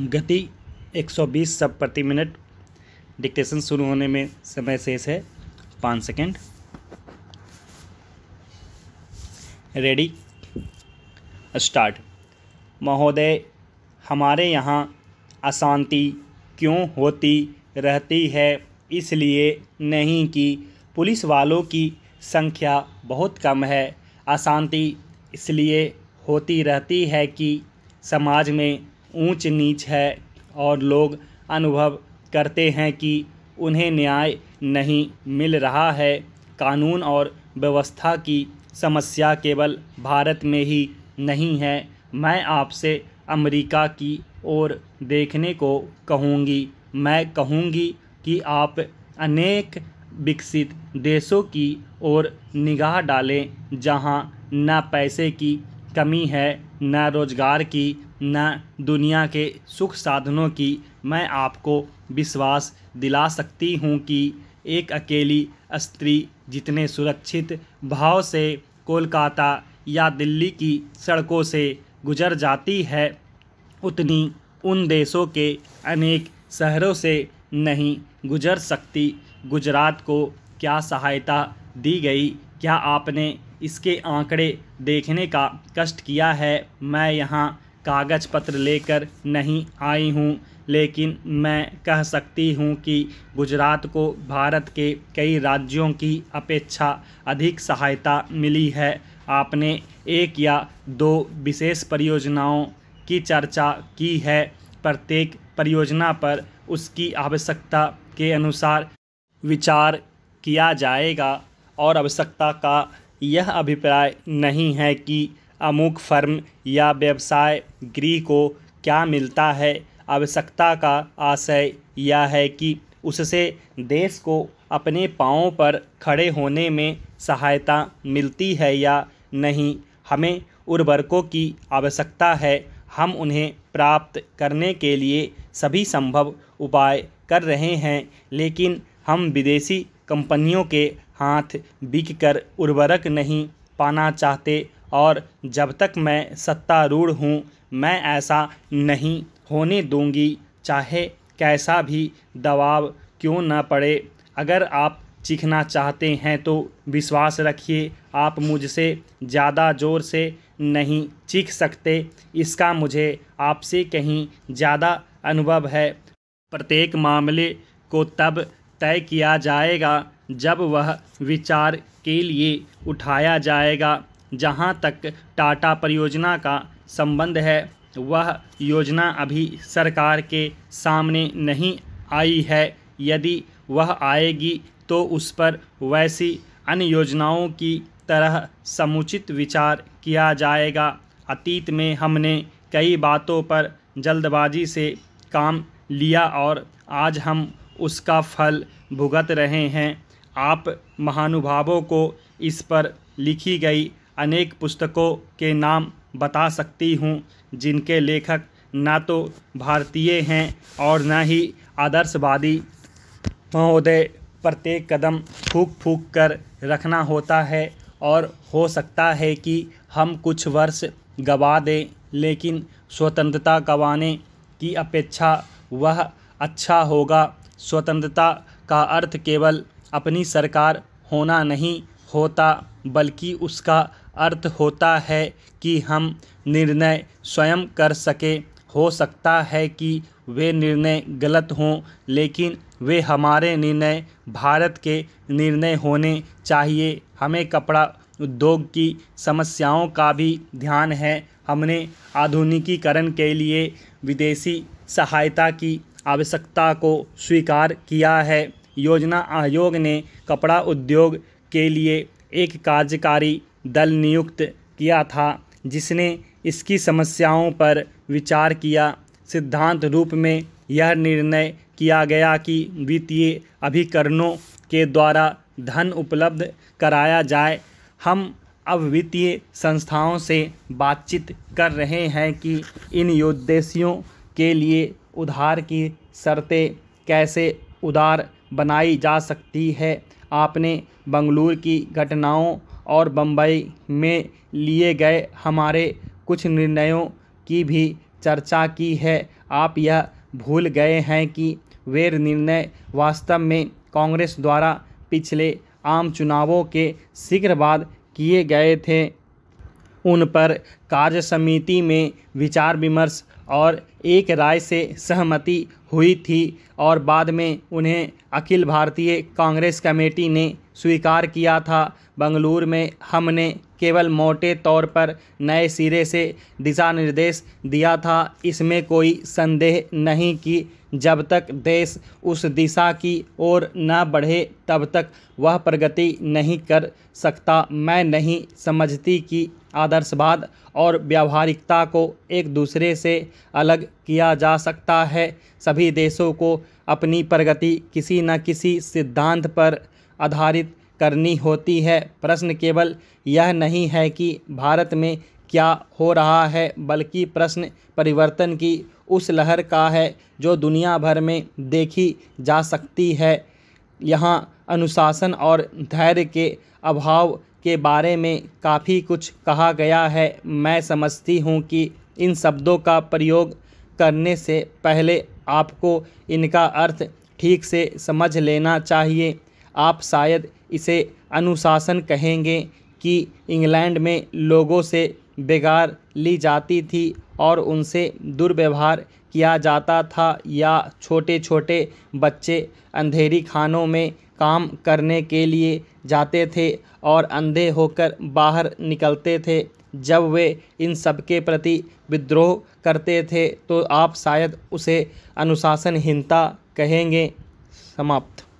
गति 120 सब प्रति मिनट डिक्टेशन शुरू होने में समय शेष है पाँच सेकेंड रेडी स्टार्ट महोदय हमारे यहाँ अशांति क्यों होती रहती है इसलिए नहीं कि पुलिस वालों की संख्या बहुत कम है अशांति इसलिए होती रहती है कि समाज में ऊंच नीच है और लोग अनुभव करते हैं कि उन्हें न्याय नहीं मिल रहा है कानून और व्यवस्था की समस्या केवल भारत में ही नहीं है मैं आपसे अमेरिका की ओर देखने को कहूँगी मैं कहूँगी कि आप अनेक विकसित देशों की ओर निगाह डालें जहाँ न पैसे की कमी है न रोज़गार की न दुनिया के सुख साधनों की मैं आपको विश्वास दिला सकती हूँ कि एक अकेली स्त्री जितने सुरक्षित भाव से कोलकाता या दिल्ली की सड़कों से गुजर जाती है उतनी उन देशों के अनेक शहरों से नहीं गुजर सकती गुजरात को क्या सहायता दी गई क्या आपने इसके आंकड़े देखने का कष्ट किया है मैं यहाँ कागज़ पत्र लेकर नहीं आई हूँ लेकिन मैं कह सकती हूँ कि गुजरात को भारत के कई राज्यों की अपेक्षा अधिक सहायता मिली है आपने एक या दो विशेष परियोजनाओं की चर्चा की है प्रत्येक परियोजना पर उसकी आवश्यकता के अनुसार विचार किया जाएगा और आवश्यकता का यह अभिप्राय नहीं है कि अमुक फर्म या व्यवसाय गृह को क्या मिलता है आवश्यकता का आशय यह है कि उससे देश को अपने पाँव पर खड़े होने में सहायता मिलती है या नहीं हमें उर्वरकों की आवश्यकता है हम उन्हें प्राप्त करने के लिए सभी संभव उपाय कर रहे हैं लेकिन हम विदेशी कंपनियों के हाथ बिककर उर्वरक नहीं पाना चाहते और जब तक मैं सत्तारूढ़ हूँ मैं ऐसा नहीं होने दूंगी चाहे कैसा भी दबाव क्यों ना पड़े अगर आप चीखना चाहते हैं तो विश्वास रखिए आप मुझसे ज़्यादा ज़ोर से नहीं चीख सकते इसका मुझे आपसे कहीं ज़्यादा अनुभव है प्रत्येक मामले को तब तय किया जाएगा जब वह विचार के लिए उठाया जाएगा जहाँ तक टाटा परियोजना का संबंध है वह योजना अभी सरकार के सामने नहीं आई है यदि वह आएगी तो उस पर वैसी अन्य योजनाओं की तरह समुचित विचार किया जाएगा अतीत में हमने कई बातों पर जल्दबाजी से काम लिया और आज हम उसका फल भुगत रहे हैं आप महानुभावों को इस पर लिखी गई अनेक पुस्तकों के नाम बता सकती हूँ जिनके लेखक ना तो भारतीय हैं और न ही आदर्शवादी महोदय प्रत्येक कदम फूक फूक कर रखना होता है और हो सकता है कि हम कुछ वर्ष गवा दें लेकिन स्वतंत्रता गंवाने की अपेक्षा वह अच्छा होगा स्वतंत्रता का अर्थ केवल अपनी सरकार होना नहीं होता बल्कि उसका अर्थ होता है कि हम निर्णय स्वयं कर सके हो सकता है कि वे निर्णय गलत हों लेकिन वे हमारे निर्णय भारत के निर्णय होने चाहिए हमें कपड़ा उद्योग की समस्याओं का भी ध्यान है हमने आधुनिकीकरण के लिए विदेशी सहायता की आवश्यकता को स्वीकार किया है योजना आयोग ने कपड़ा उद्योग के लिए एक कार्यकारी दल नियुक्त किया था जिसने इसकी समस्याओं पर विचार किया सिद्धांत रूप में यह निर्णय किया गया कि वित्तीय अभिकरणों के द्वारा धन उपलब्ध कराया जाए हम अब वित्तीय संस्थाओं से बातचीत कर रहे हैं कि इन उद्देश्यों के लिए उधार की शर्तें कैसे उदार बनाई जा सकती है आपने बंगलूर की घटनाओं और बम्बई में लिए गए हमारे कुछ निर्णयों की भी चर्चा की है आप यह भूल गए हैं कि वे निर्णय वास्तव में कांग्रेस द्वारा पिछले आम चुनावों के शीघ्र बाद किए गए थे उन पर कार्य समिति में विचार विमर्श और एक राय से सहमति हुई थी और बाद में उन्हें अखिल भारतीय कांग्रेस कमेटी ने स्वीकार किया था बंगलूर में हमने केवल मोटे तौर पर नए सिरे से दिशा निर्देश दिया था इसमें कोई संदेह नहीं कि जब तक देश उस दिशा की ओर न बढ़े तब तक वह प्रगति नहीं कर सकता मैं नहीं समझती कि आदर्शवाद और व्यावहारिकता को एक दूसरे से अलग किया जा सकता है सभी देशों को अपनी प्रगति किसी न किसी सिद्धांत पर आधारित करनी होती है प्रश्न केवल यह नहीं है कि भारत में क्या हो रहा है बल्कि प्रश्न परिवर्तन की उस लहर का है जो दुनिया भर में देखी जा सकती है यहाँ अनुशासन और धैर्य के अभाव के बारे में काफ़ी कुछ कहा गया है मैं समझती हूँ कि इन शब्दों का प्रयोग करने से पहले आपको इनका अर्थ ठीक से समझ लेना चाहिए आप शायद इसे अनुशासन कहेंगे कि इंग्लैंड में लोगों से बेगार ली जाती थी और उनसे दुर्व्यवहार किया जाता था या छोटे छोटे बच्चे अंधेरी खानों में काम करने के लिए जाते थे और अंधे होकर बाहर निकलते थे जब वे इन सब के प्रति विद्रोह करते थे तो आप शायद उसे अनुशासनहीनता कहेंगे समाप्त